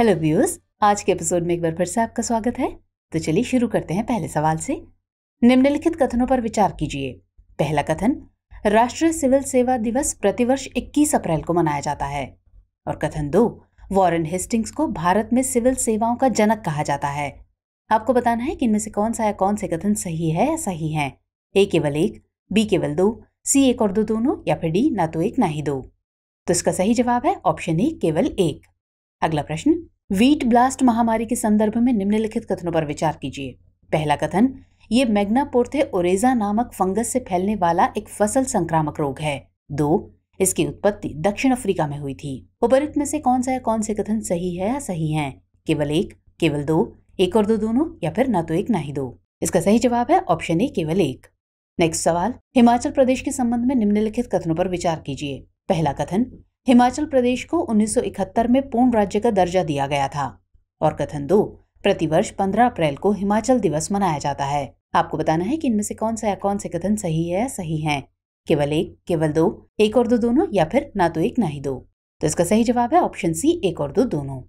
hello views आज के episode में एक बार फिर से आपका स्वागत है तो चलिए शुरू करते हैं पहले सवाल से निम्नलिखित कथनों पर विचार कीजिए पहला कथन राष्ट्रीय सिविल सेवा दिवस प्रतिवर्ष 21 अप्रैल को मनाया जाता है और कथन दो वॉरेन हेस्टिंग्स को भारत में सिविल सेवाओं का जनक कहा जाता है आपको बताना है कि इनमें से कौन सा या कौन से कथन सही है या सही है ए केवल एक बी केवल दो सी एक और दो दोनों या फिर डी ना तो एक ना ही दो तो इसका सही जवाब है ऑप्शन ए केवल एक अगला प्रश्न वीट ब्लास्ट महामारी के संदर्भ में निम्नलिखित कथनों पर विचार कीजिए पहला कथन ये मैग्नापोर्थे ओरेजा नामक फंगस से फैलने वाला एक फसल संक्रामक रोग है दो इसकी उत्पत्ति दक्षिण अफ्रीका में हुई थी उपरित में से कौन सा या कौन से कथन सही है या सही है केवल एक केवल दो एक और दो दोनों या फिर न तो एक ना ही दो इसका सही जवाब है ऑप्शन ए केवल एक नेक्स्ट सवाल हिमाचल प्रदेश के संबंध में निम्नलिखित कथनों पर विचार कीजिए पहला कथन हिमाचल प्रदेश को 1971 में पूर्ण राज्य का दर्जा दिया गया था और कथन दो प्रतिवर्ष 15 अप्रैल को हिमाचल दिवस मनाया जाता है आपको बताना है कि इनमें से कौन सा या कौन से कथन सही है या सही है केवल एक केवल दो एक और दो दोनों या फिर ना तो एक ना ही दो तो इसका सही जवाब है ऑप्शन सी एक और दो दोनों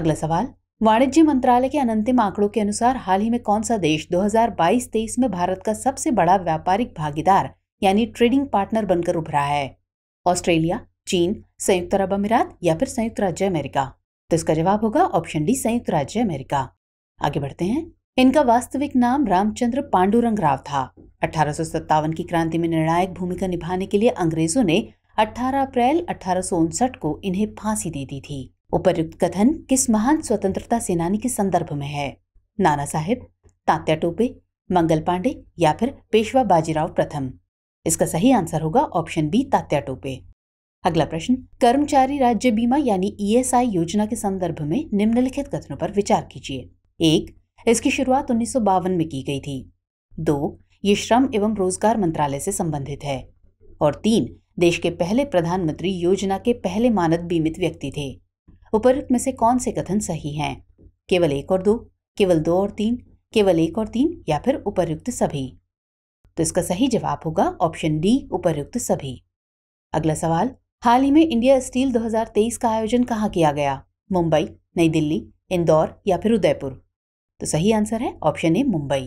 अगला सवाल वाणिज्य मंत्रालय के अनंतिम आंकड़ों के अनुसार हाल ही में कौन सा देश 2022-23 में भारत का सबसे बड़ा व्यापारिक भागीदार यानी ट्रेडिंग पार्टनर बनकर उभरा है ऑस्ट्रेलिया चीन संयुक्त अरब अमीरात या फिर संयुक्त राज्य अमेरिका तो इसका जवाब होगा ऑप्शन डी संयुक्त राज्य अमेरिका आगे बढ़ते हैं इनका वास्तविक नाम रामचंद्र पांडुरंग राव था अठारह की क्रांति में निर्णायक भूमिका निभाने के लिए अंग्रेजों ने 18 अप्रैल अठारह को इन्हें फांसी दे दी थी उपरुक्त कथन किस महान स्वतंत्रता सेनानी के संदर्भ में है नाना साहेब तात्या टोपे मंगल पांडे या फिर पेशवा बाजीराव प्रथम इसका सही आंसर होगा ऑप्शन बी तात्या टोपे अगला प्रश्न कर्मचारी राज्य बीमा यानी ईएसआई e योजना के संदर्भ में निम्नलिखित कथनों पर विचार कीजिए एक इसकी शुरुआत उन्नीस में की गई थी दो ये श्रम एवं रोजगार मंत्रालय से संबंधित है और तीन देश के पहले प्रधानमंत्री योजना के पहले मानद बीमित व्यक्ति थे उपरुक्त में से कौन से कथन सही हैं केवल एक और दो केवल दो और तीन केवल एक और तीन या फिर उपयुक्त सभी तो इसका सही जवाब होगा ऑप्शन डी उपरुक्त सभी अगला सवाल हाल ही में इंडिया स्टील 2023 का आयोजन कहाँ किया गया मुंबई नई दिल्ली इंदौर या फिर उदयपुर तो सही आंसर है option A Mumbai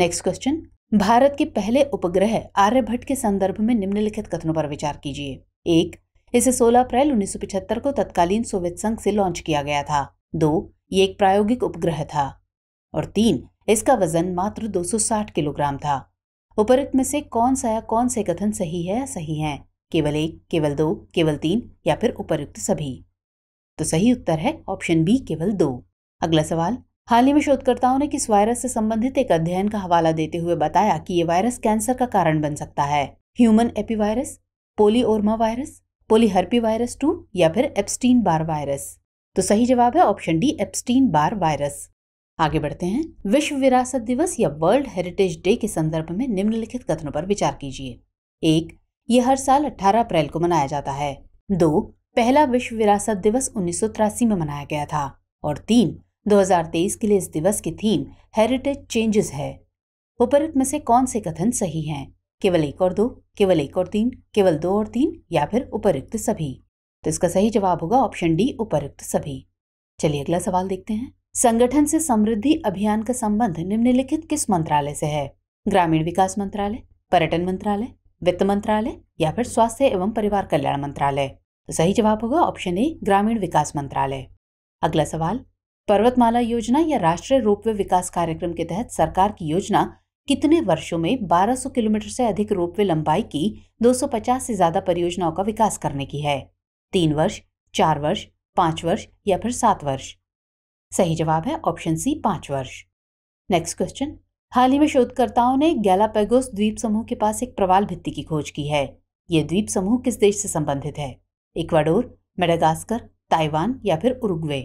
next question Bharat के पहले उपग्रह आर्यभट्ट के संदर्भ में निम्नलिखित कथनों पर विचार कीजिए एक इसे 16 अप्रैल 1975 को तत्कालीन सोवियत संघ से लॉन्च किया गया था दो ये एक प्रायोगिक उपग्रह था और तीन इसका वजन मात्र 260 किलोग्राम था उपरोक्त में से कौन सा या कौन से कथन सही है या सही है केवल एक केवल दो केवल तीन या फिर उपरुक्त सभी तो सही उत्तर है ऑप्शन बी केवल दो अगला सवाल हाल ही में शोधकर्ताओं ने किस वायरस से संबंधित एक अध्ययन का हवाला देते हुए बताया कि ये वायरस कैंसर का कारण बन सकता है human papillomavirus polyoma virus polyherpes virus two या फिर एप्स्टीन बार वायरस तो सही जवाब है option D Epstein Barr virus आगे बढ़ते हैं विश्व विरासत दिवस या वर्ल्ड हेरिटेज डे के संदर्भ में निम्नलिखित कथनों पर विचार कीजिए एक ये हर साल 18 अप्रैल को मनाया जाता है दो पहला विश्व विरासत दिवस उन्नीस में मनाया गया था और तीन 2023 के लिए इस दिवस की थीम हेरिटेज चेंजेस है उपरुक्त में से कौन से कथन सही हैं केवल एक और दो केवल एक और तीन केवल दो और तीन या फिर उपरुक्त सभी तो इसका सही जवाब होगा ऑप्शन डी उपरुक्त सभी चलिए अगला सवाल देखते हैं संगठन से समृद्धि अभियान का संबंध निम्नलिखित किस मंत्रालय से है ग्रामीण विकास मंत्रालय पर्यटन मंत्रालय वित्त मंत्रालय या फिर स्वास्थ्य एवं परिवार कल्याण मंत्रालय तो सही जवाब होगा ऑप्शन ए ग्रामीण विकास मंत्रालय अगला सवाल पर्वतमाला योजना या राष्ट्रीय रोपवे विकास कार्यक्रम के तहत सरकार की योजना कितने वर्षों में 1200 किलोमीटर से अधिक रोपवे लंबाई की 250 से ज्यादा परियोजनाओं का विकास करने की है तीन वर्ष चार वर्ष पांच वर्ष या फिर सात वर्ष सही जवाब है ऑप्शन सी पांच वर्ष नेक्स्ट क्वेश्चन हाल ही में शोधकर्ताओं ने गैलापेगोस द्वीप समूह के पास एक प्रवाल भित्ति की खोज की है ये द्वीप समूह किस देश से संबंधित है इक्वाडोर मेडागास्कर ताइवान या फिर उरुग्वे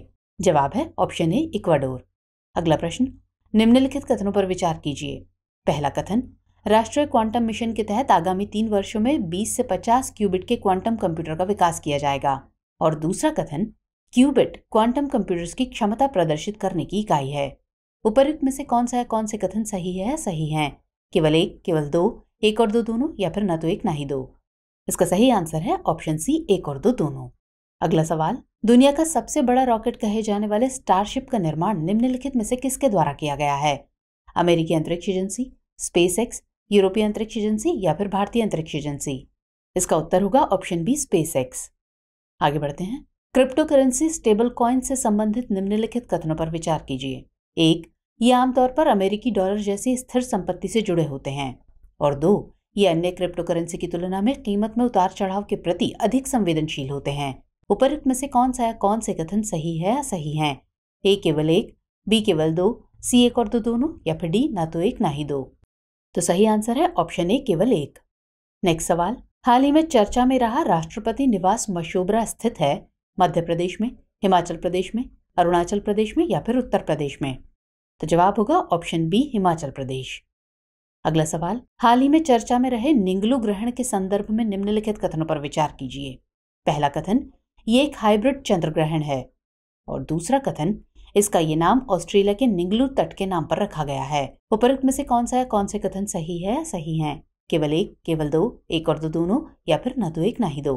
जवाब है ऑप्शन ए इक्वाडोर अगला प्रश्न निम्नलिखित कथनों पर विचार कीजिए पहला कथन राष्ट्रीय क्वांटम मिशन के तहत आगामी तीन वर्षों में 20 से 50 क्यूबिट के क्वांटम कंप्यूटर का विकास किया जाएगा और दूसरा कथन क्यूबिट क्वांटम कंप्यूटर्स की क्षमता प्रदर्शित करने की इकाई है उपरुक्त में से कौन सा कौन से कथन सही है सही है केवल एक केवल दो एक और दो दोनों या फिर ना तो एक ना ही दो इसका सही आंसर है ऑप्शन सी एक और दो दोनों अगला सवाल दुनिया का सबसे बड़ा रॉकेट कहे जाने वाले स्टारशिप का निर्माण निम्नलिखित में से किसके द्वारा किया गया है अमेरिकी अंतरिक्ष एजेंसी स्पेस एक्स यूरोपीय अंतरिक्ष एजेंसी या फिर भारतीय अंतरिक्ष एजेंसी इसका उत्तर होगा ऑप्शन बी स्पेस एक्स आगे बढ़ते हैं क्रिप्टो करेंसी स्टेबल कॉइन से संबंधित निम्नलिखित कथनों पर विचार कीजिए एक ये आमतौर पर अमेरिकी डॉलर जैसी स्थिर संपत्ति से जुड़े होते हैं और दो ये अन्य क्रिप्टो करेंसी की तुलना में कीमत में उतार चढ़ाव के प्रति अधिक संवेदनशील होते हैं उपरोक्त में से कौन सा या कौन से कथन सही है या सही है ए केवल एक बी केवल दो सी एक और दो दोनों या फिर डी ना तो एक ना ही दो तो सही आंसर है ऑप्शन ए केवल एक नेक्स्ट सवाल हाल ही में चर्चा में रहा राष्ट्रपति निवास मशोबरा स्थित है मध्य प्रदेश में हिमाचल प्रदेश में अरुणाचल प्रदेश में या फिर उत्तर प्रदेश में तो जवाब होगा ऑप्शन बी हिमाचल प्रदेश अगला सवाल हाल ही में चर्चा में रहे निंगलू ग्रहण के संदर्भ में निम्नलिखित कथनों पर विचार कीजिए पहला कथन ये एक हाइब्रिड चंद्र ग्रहण है और दूसरा कथन इसका ये नाम ऑस्ट्रेलिया के निंगलू तट के नाम पर रखा गया है उपरोक्त में से कौन सा है कौन से कथन सही है या सही है केवल एक केवल दो एक और दो दोनों या फिर न तो एक ना ही दो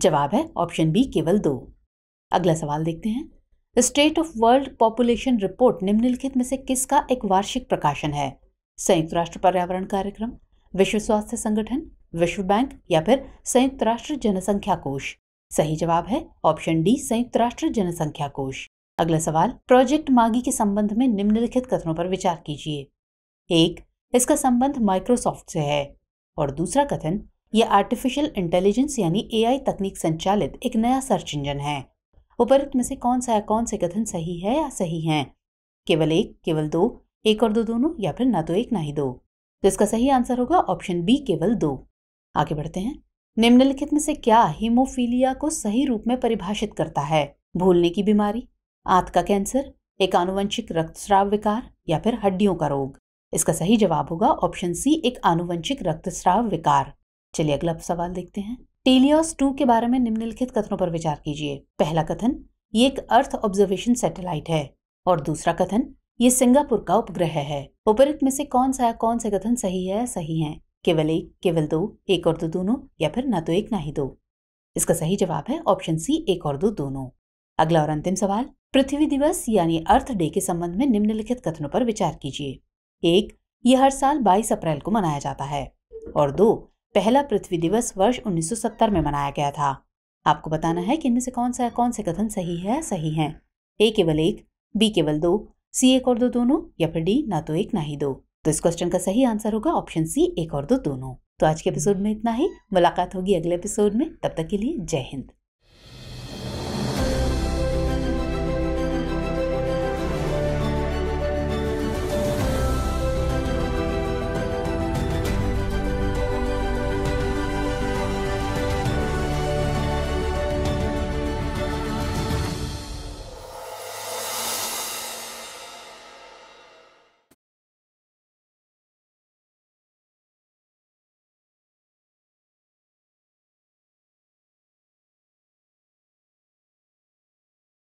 जवाब है ऑप्शन बी केवल दो अगला सवाल देखते हैं state of world population report निम्नलिखित में से किसका एक वार्षिक प्रकाशन है संयुक्त राष्ट्र पर्यावरण कार्यक्रम विश्व स्वास्थ्य संगठन विश्व बैंक या फिर संयुक्त राष्ट्र जनसंख्या कोष सही जवाब है ऑप्शन डी संयुक्त राष्ट्र जनसंख्या कोष अगला सवाल प्रोजेक्ट मागी के संबंध में निम्नलिखित कथनों पर विचार कीजिए एक इसका संबंध माइक्रोसॉफ्ट से है और दूसरा कथन यह आर्टिफिशियल इंटेलिजेंस यानी एआई तकनीक संचालित एक नया सर्च इंजन है उपरोक्त में से कौन सा कौन से कथन सही है या सही हैं केवल एक केवल दो एक और दो दोनों या फिर ना तो एक ना ही दो तो इसका सही आंसर होगा ऑप्शन बी केवल दो आगे बढ़ते हैं निम्नलिखित में से क्या हीमोफीलिया को सही रूप में परिभाषित करता है भूलने की बीमारी आंत का कैंसर एक आनुवंशिक रक्तस्राव विकार या फिर हड्डियों का रोग इसका सही जवाब होगा ऑप्शन सी एक आनुवंशिक रक्तस्राव विकार चलिए अगला सवाल देखते हैं टेलियॉस टू के बारे में निम्नलिखित कथनों पर विचार कीजिए पहला कथन ये एक अर्थ ऑब्जर्वेशन सैटेलाइट है और दूसरा कथन ये सिंगापुर का उपग्रह है उपरित में से कौन सा कौन से कथन सही है सही है केवल एक केवल दो एक और दो दोनों या फिर ना तो एक ना ही दो इसका सही जवाब है ऑप्शन सी एक और दो दोनों अगला और अंतिम सवाल पृथ्वी दिवस यानी अर्थ डे के संबंध में निम्नलिखित कथनों पर विचार कीजिए एक ये हर साल 22 अप्रैल को मनाया जाता है और दो पहला पृथ्वी दिवस वर्ष 1970 में मनाया गया था आपको बताना है कि इनमें से कौन सा कौन से कथन सही है सही है ए केवल एक बी केवल दो सी एक और दो दोनों या फिर डी ना तो एक ना ही दो तो इस क्वेश्चन का सही आंसर होगा ऑप्शन सी एक और दो दोनों तो आज के एपिसोड में इतना ही मुलाकात होगी अगले एपिसोड में तब तक के लिए जय हिंद